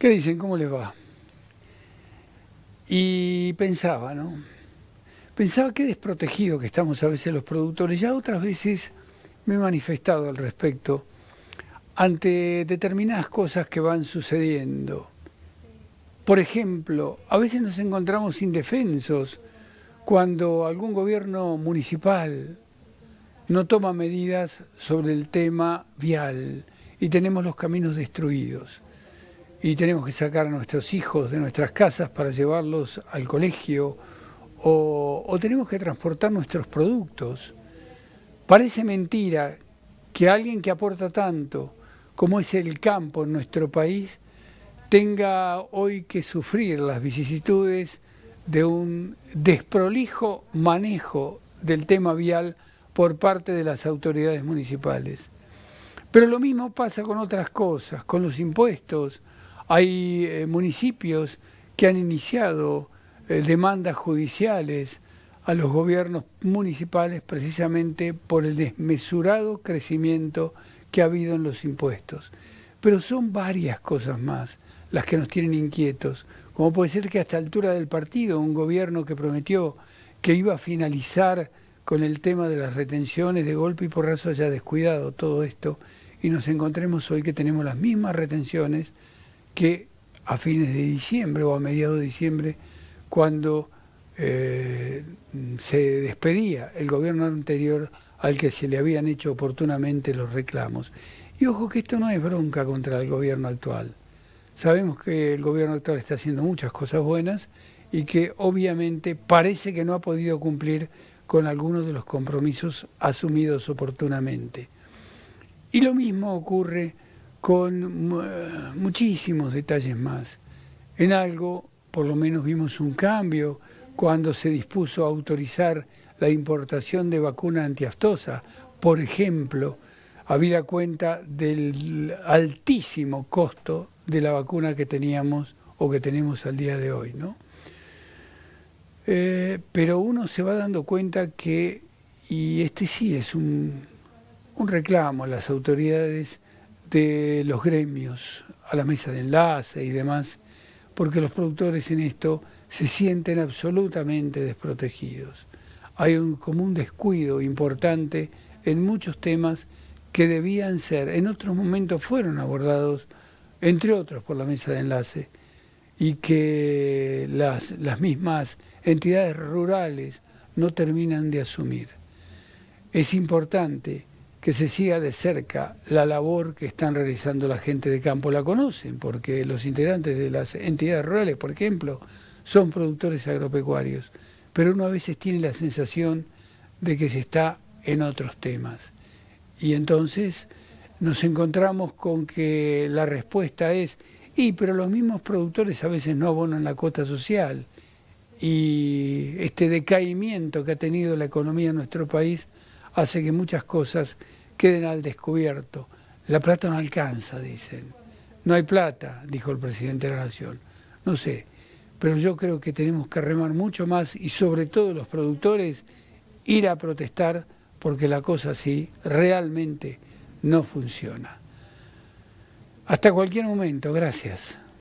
¿Qué dicen? ¿Cómo les va? Y pensaba, ¿no? Pensaba qué desprotegido que estamos a veces los productores. Ya otras veces me he manifestado al respecto ante determinadas cosas que van sucediendo. Por ejemplo, a veces nos encontramos indefensos cuando algún gobierno municipal no toma medidas sobre el tema vial y tenemos los caminos destruidos y tenemos que sacar a nuestros hijos de nuestras casas para llevarlos al colegio o, tenemos que transportar nuestros productos. Parece mentira que alguien que aporta tanto como es el campo en nuestro país tenga hoy que sufrir las vicisitudes de un desprolijo manejo del tema vial por parte de las autoridades municipales. Pero lo mismo pasa con otras cosas, con los impuestos hay eh, municipios que han iniciado eh, demandas judiciales a los gobiernos municipales precisamente por el desmesurado crecimiento que ha habido en los impuestos. Pero son varias cosas más las que nos tienen inquietos, como puede ser que hasta altura del partido un gobierno que prometió que iba a finalizar con el tema de las retenciones de golpe y porrazo haya descuidado todo esto y nos encontremos hoy que tenemos las mismas retenciones que a fines de diciembre o a mediados de diciembre, cuando eh, se despedía el gobierno anterior al que se le habían hecho oportunamente los reclamos. Y ojo que esto no es bronca contra el gobierno actual. Sabemos que el gobierno actual está haciendo muchas cosas buenas y que obviamente parece que no ha podido cumplir con algunos de los compromisos asumidos oportunamente. Y lo mismo ocurre con muchísimos detalles más. En algo, por lo menos, vimos un cambio cuando se dispuso a autorizar la importación de vacuna antiaftosa, por ejemplo, habida cuenta del altísimo costo de la vacuna que teníamos o que tenemos al día de hoy. ¿no? Eh, pero uno se va dando cuenta que, y este sí es un, un reclamo a las autoridades, de los gremios a la mesa de enlace y demás, porque los productores en esto se sienten absolutamente desprotegidos. Hay un común descuido importante en muchos temas que debían ser, en otros momentos fueron abordados, entre otros por la mesa de enlace, y que las, las mismas entidades rurales no terminan de asumir. Es importante que se siga de cerca la labor que están realizando la gente de campo. La conocen porque los integrantes de las entidades rurales, por ejemplo, son productores agropecuarios, pero uno a veces tiene la sensación de que se está en otros temas. Y entonces nos encontramos con que la respuesta es, y pero los mismos productores a veces no abonan la cuota social, y este decaimiento que ha tenido la economía en nuestro país hace que muchas cosas queden al descubierto. La plata no alcanza, dicen. No hay plata, dijo el presidente de la Nación. No sé, pero yo creo que tenemos que remar mucho más y sobre todo los productores ir a protestar porque la cosa así realmente no funciona. Hasta cualquier momento, gracias.